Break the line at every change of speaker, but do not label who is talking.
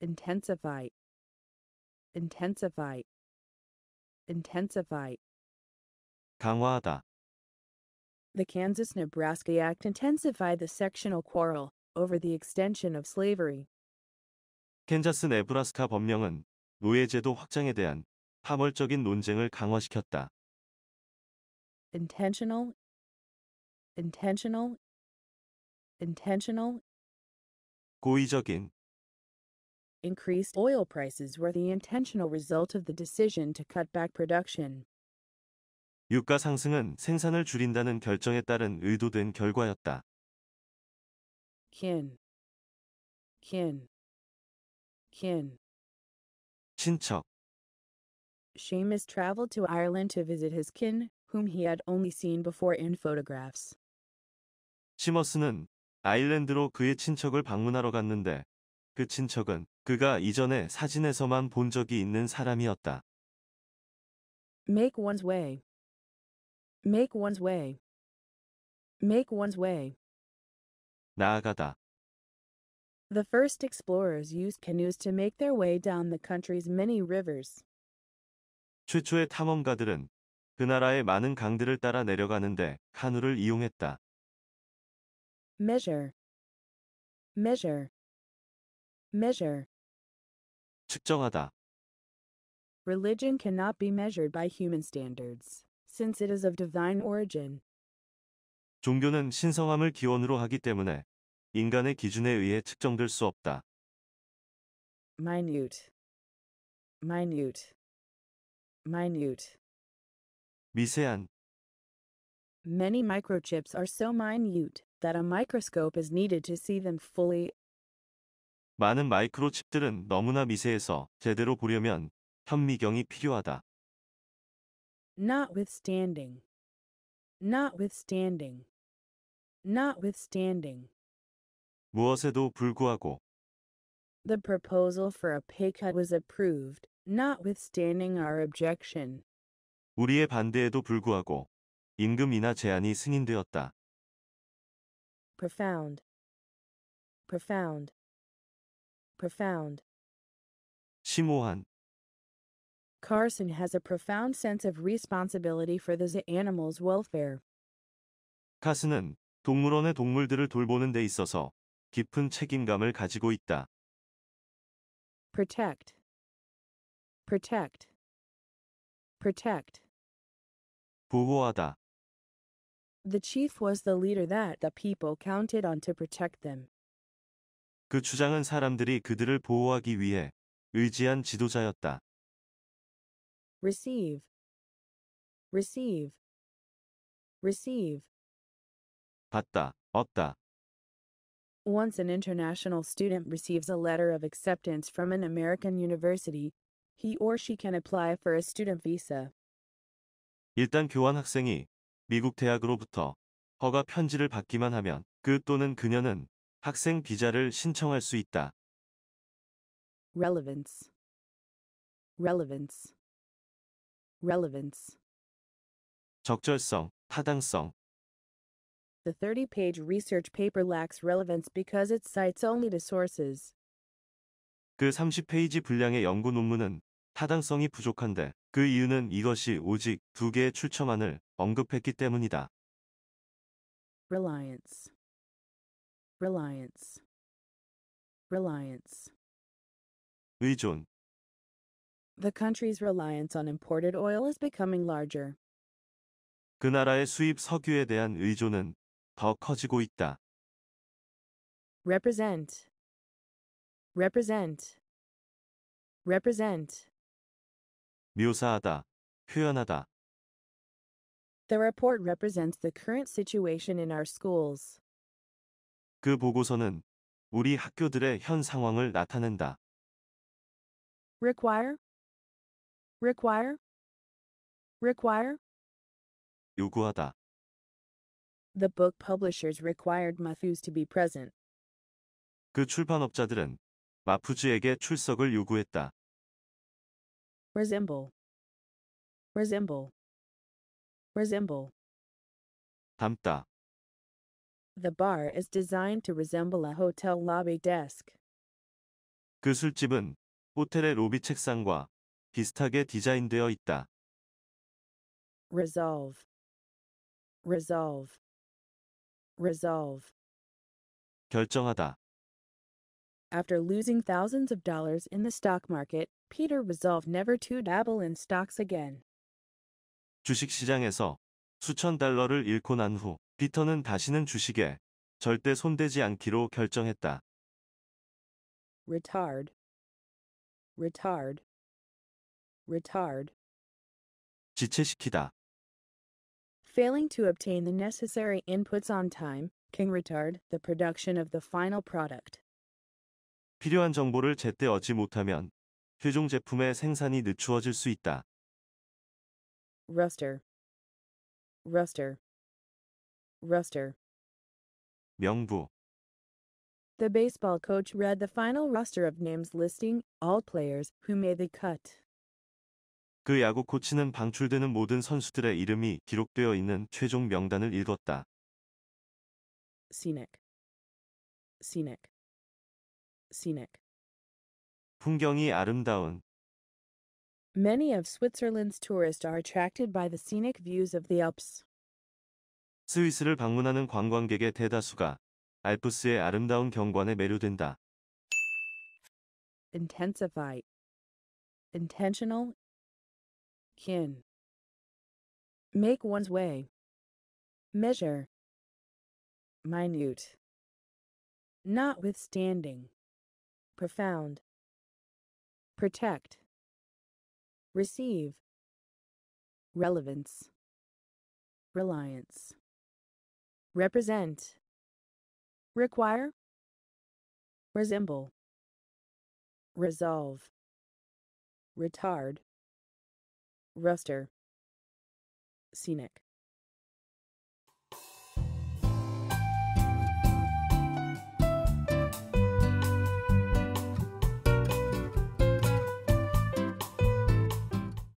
intensify intensify intensify
緩和だ
The Kansas-Nebraska Act intensified the sectional quarrel over the extension of slavery.
캔자스 네브라스카 법령은 노예제도 확장에 대한 파벌적인 논쟁을 강화시켰다.
intentional
intentional intentional
고의적인
increased oil prices were the intentional result of the decision to cut back production.
유가 상승은 생산을 줄인다는 결정에 따른
의도된 결과였다.
kin kin kin 친척 Seamus traveled to Ireland to visit his kin, whom he had only seen before in photographs.
시머스는 아일랜드로 그의 친척을 방문하러 갔는데 그 친척은 그가 이전에 사진에서만 본 적이 있는 사람이었다.
Make one's way. Make one's way. Make one's way. 나아가다. The first explorers used canoes to make their way down the country's many rivers.
최초의 탐험가들은 그 나라의 많은 강들을 따라 내려가는데 카누를 이용했다.
measure measure measure 측정하다
Religion cannot be measured by human standards, since it is of divine origin.
종교는 신성함을 기원으로 하기 때문에 인간의 기준에 의해 측정될 수 없다.
minute minute
minute 미세한 Many microchips are so minute that a microscope is needed to see them fully
많은 마이크로칩들은 너무나 미세해서 제대로 보려면 현미경이 필요하다.
notwithstanding notwithstanding notwithstanding
무엇에도 불구하고
The proposal for a pay cut was approved, notwithstanding our objection.
우리의 반대에도 불구하고 임금 인하 제안이 승인되었다.
profound profound
profound.
심오한
Carson has a profound sense of responsibility for the animal's welfare.
카스는 동물원의 동물들을 돌보는 데 있어서 깊은 책임감을 가지고 있다.
protect protect protect
보호하다
The chief was the leader that the people counted on to protect them.
그 주장은 사람들이 그들을 보호하기 위해 의지한 지도자였다.
receive receive receive 받다, 얻다.
Once an international student receives a letter of acceptance from an American university, he or she can apply for a student visa.
일단 교환 학생이 미국 대학으로부터 허가 편지를 받기만 하면 그 또는 그녀는 학생 비자를 신청할 수 있다.
relevance relevance relevance
적절성, 타당성.
The 30-page research paper lacks relevance because it cites only the sources.
그 30페이지 분량의 연구 논문은 타당성이 부족한데 그 이유는 이것이 오직 두 개의 출처만을 언급했기 때문이다.
reliance reliance reliance 의존
The country's reliance on imported oil is becoming larger.
그 나라의 수입 석유에 대한 의존은 더 커지고 있다.
represent
represent represent
묘사하다, 표현하다.
The report represents the current situation in our schools.
그 보고서는 우리 학교들의 현 상황을
나타낸다.
require require
require 요구하다. The
book publishers required Matthews to be present.
그 출판업자들은 마푸즈에게 출석을 요구했다.
resemble
resemble resemble 닮다
The bar is designed to resemble a hotel lobby desk.
그 술집은 호텔의 로비 책상과 비슷하게 디자인되어 있다.
resolve resolve
resolve
결정하다.
After losing thousands of dollars in the stock market, Peter resolved never to dabble in stocks again.
주식 시장에서 수천 달러를 잃고 난 후. 피터는 다시는 주식에 절대 손대지 않기로 결정했다.
retard retard retard 지체시키다.
Failing to obtain the necessary inputs on time can retard the production of the final product.
필요한 정보를 제때 얻지 못하면 최종 제품의 생산이 늦추어질 수 있다.
Ruster. Ruster. roster. 명부
The baseball coach read the final roster of names listing all players who made the cut.
그 야구 코치는 방출되는 모든 선수들의 이름이 기록되어 있는 최종 명단을 읽었다.
scenic scenic scenic 풍경이 아름다운
Many of Switzerland's tourists are attracted by the scenic views of the Alps.
스위스를 방문하는 관광객의 대다수가 알프스의 아름다운 경관에 매료된다.
intensify intentional
kin make one's way measure minute notwithstanding profound protect receive relevance reliance represent, require, resemble, resolve, retard,
ruster, scenic.